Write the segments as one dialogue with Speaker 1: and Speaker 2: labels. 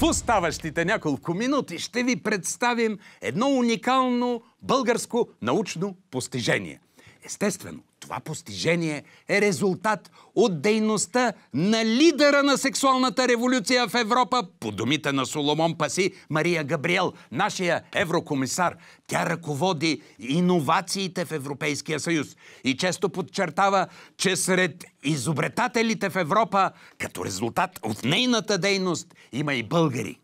Speaker 1: В оставащите няколко минути ще ви представим едно уникално българско научно постижение. Естествено, това постижение е резултат от дейността на лидера на сексуалната революция в Европа, по думите на Соломон Паси, Мария Габриел, нашия еврокомисар. Тя ръководи иновациите в Европейския съюз и често подчертава, че сред изобретателите в Европа, като резултат от нейната дейност, има и българи.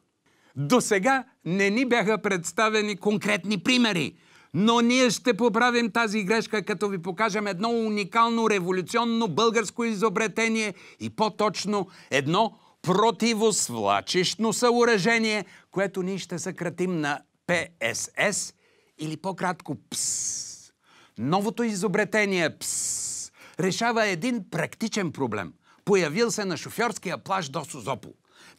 Speaker 1: До сега не ни бяха представени конкретни примери – но ние ще поправим тази грешка, като ви покажем едно уникално революционно българско изобретение и по-точно едно противосвлачищно съоръжение, което ние ще съкратим на ПСС или по-кратко ПС. Новото изобретение ПС решава един практичен проблем. Появил се на шофьорския плаж до Созопол.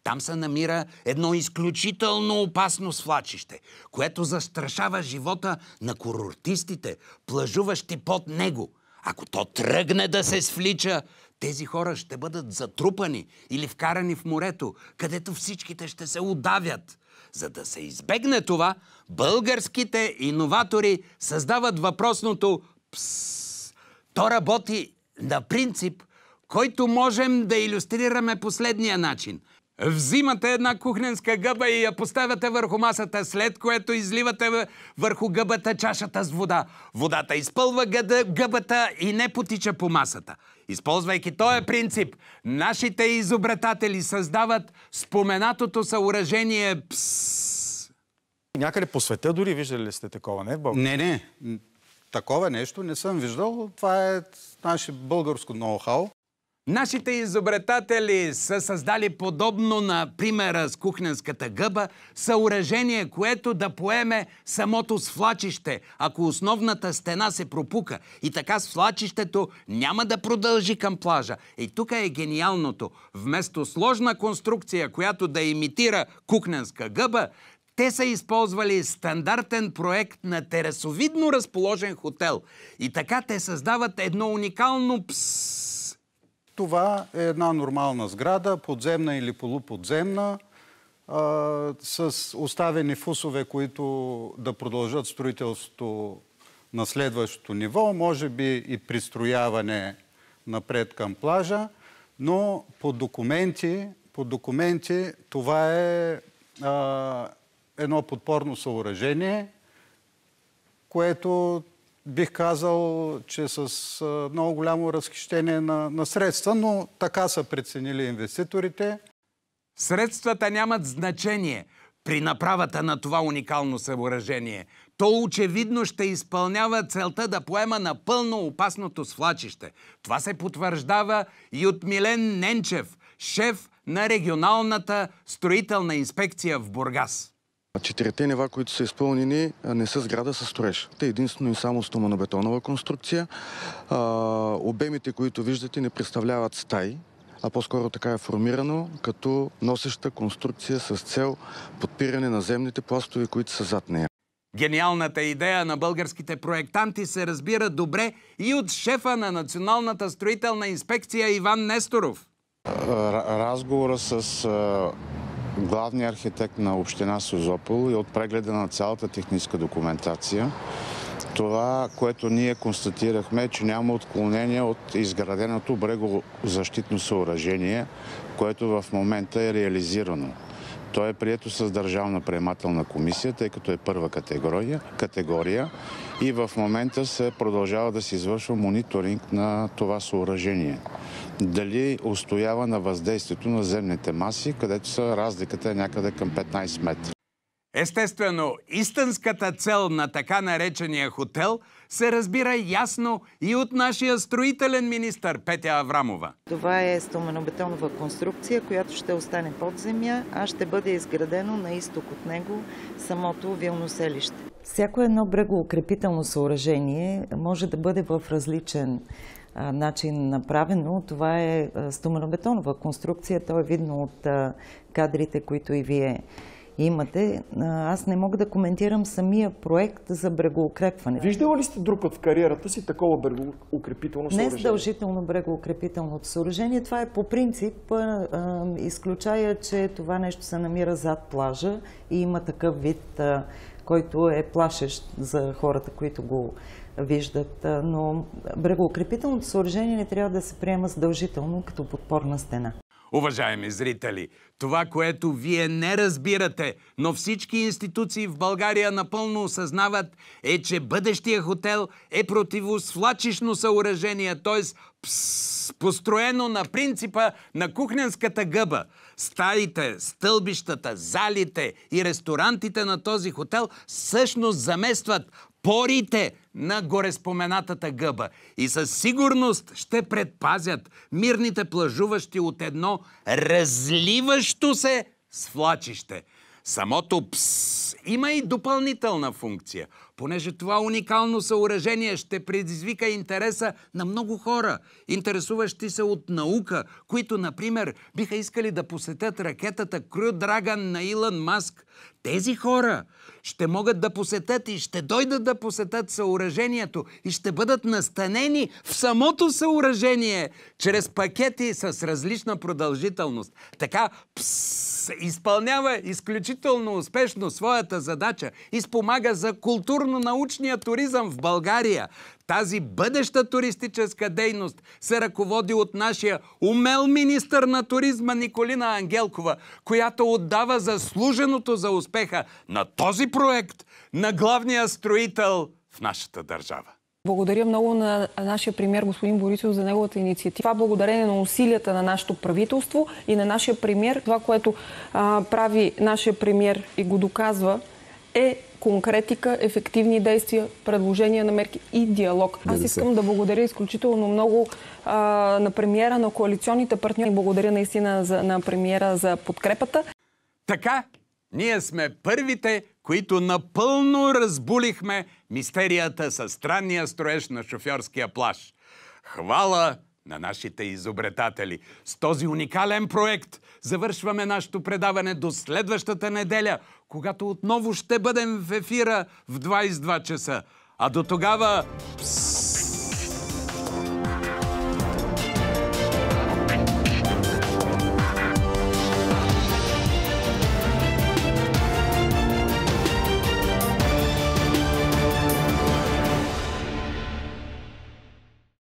Speaker 1: Там се намира едно изключително опасно свлачище, което застрашава живота на курортистите, плажуващи под него. Ако то тръгне да се свлича, тези хора ще бъдат затрупани или вкарани в морето, където всичките ще се удавят. За да се избегне това, българските иноватори създават въпросното ПС. То работи на принцип, който можем да иллюстрираме последния начин – Взимате една кухненска гъба и я поставяте върху масата, след което изливате върху гъбата чашата с вода. Водата изпълва гъбата и не потича по масата. Използвайки този принцип, нашите изобретатели създават споменатото съоръжение ПС.
Speaker 2: Някъде по света дори
Speaker 1: виждали ли сте такова, не? Не, не. Такова нещо не съм виждал. Това е наше българско ноу-хау. Нашите изобретатели са създали подобно на примера с кухненската гъба съоръжение, което да поеме самото свлачище, ако основната стена се пропука. И така свлачището няма да продължи към плажа. И тук е гениалното. Вместо сложна конструкция, която да имитира кухненска гъба, те са използвали стандартен проект на терасовидно разположен хотел. И така те създават едно уникално пс това е една нормална сграда, подземна или полуподземна, а, с оставени фусове, които да продължат строителството на следващото ниво, може би и пристрояване напред към плажа, но по документи, по документи това е а, едно подпорно съоръжение, което бих казал, че с много голямо разхищение на, на средства, но така са преценили инвеститорите. Средствата нямат значение при направата на това уникално съоръжение. То очевидно ще изпълнява целта да поема напълно опасното свлачище. Това се потвърждава и от Милен Ненчев, шеф на регионалната
Speaker 2: строителна инспекция в Бургас. Четирите нива, които са изпълнени, не са сграда с строеж. Те единствено и само стоманобетонова конструкция. А, обемите, които виждате, не представляват стаи, а по-скоро така е формирано като носеща конструкция с цел подпиране на земните пластове, които са зад нея.
Speaker 1: Гениалната идея на българските проектанти се разбира добре и от шефа на Националната строителна инспекция Иван Несторов. Разговора с Главният архитект на община Созопол и от прегледа на цялата техническа документация. Това, което ние констатирахме, е, че няма отклонение от изграденото брегозащитно съоръжение, което в момента е реализирано. То е прието с Държавна приемателна комисия, тъй като е първа категория, категория и в момента се продължава да се извършва мониторинг на това съоръжение. Дали устоява на въздействието на земните маси, където са разликата е някъде към 15 метра. Естествено, истинската цел на така наречения хотел се разбира ясно и от нашия строителен министър Петя Аврамова.
Speaker 2: Това е стоманобетонова конструкция, която ще остане под земя, а ще бъде изградено на изток от него самото вилно селище. Всяко едно брегоукрепително съоръжение може да бъде в различен начин направено. Това е стоманобетонова конструкция. То е видно от кадрите, които и вие имате. Аз не мога да коментирам самия проект за брегоукрепване. Виждала ли сте друг от в кариерата си такова брегоукрепително съоръжение? Не задължително брегоукрепително съоръжение. Това е по принцип. Изключая, че това нещо се намира зад плажа и има такъв вид, който е плашещ за хората, които го виждат. Но брегоукрепителното съоръжение не трябва да се приема задължително като подпорна стена.
Speaker 1: Уважаеми зрители, това, което вие не разбирате, но всички институции в България напълно осъзнават, е, че бъдещия хотел е противосвлачишно съоръжение, т.е. построено на принципа на кухненската гъба. Стаите, стълбищата, залите и ресторантите на този хотел всъщност заместват порите на гореспоменатата гъба и със сигурност ще предпазят мирните плажуващи от едно разливащо се свлачище. Самото пс има и допълнителна функция – понеже това уникално съоръжение ще предизвика интереса на много хора, интересуващи се от наука, които, например, биха искали да посетят ракетата Крю Драган на Илон Маск. Тези хора ще могат да посетят и ще дойдат да посетят съоръжението и ще бъдат настанени в самото съоръжение чрез пакети с различна продължителност. Така, псс, изпълнява изключително успешно своята задача и спомага за културно-научния туризъм в България. Тази бъдеща туристическа дейност се ръководи от нашия умел министър на туризма Николина Ангелкова, която отдава заслуженото за успеха на този проект на главния строител в нашата държава.
Speaker 2: Благодаря много на нашия премьер господин Борисов за неговата инициатива. Това благодарение на усилията на нашето правителство и на нашия премьер. Това, което а, прави нашия премьер и го доказва, е конкретика, ефективни действия, предложения на мерки и диалог. Аз искам да благодаря изключително много а, на премиера, на коалиционните партньори. Благодаря наистина за, на премиера за подкрепата.
Speaker 1: Така ние сме първите, които напълно разбулихме мистерията с странния строеж на шофьорския плаш. Хвала на нашите изобретатели. С този уникален проект завършваме нашето предаване до следващата неделя, когато отново ще бъдем в ефира в 22 часа. А до тогава... Пс!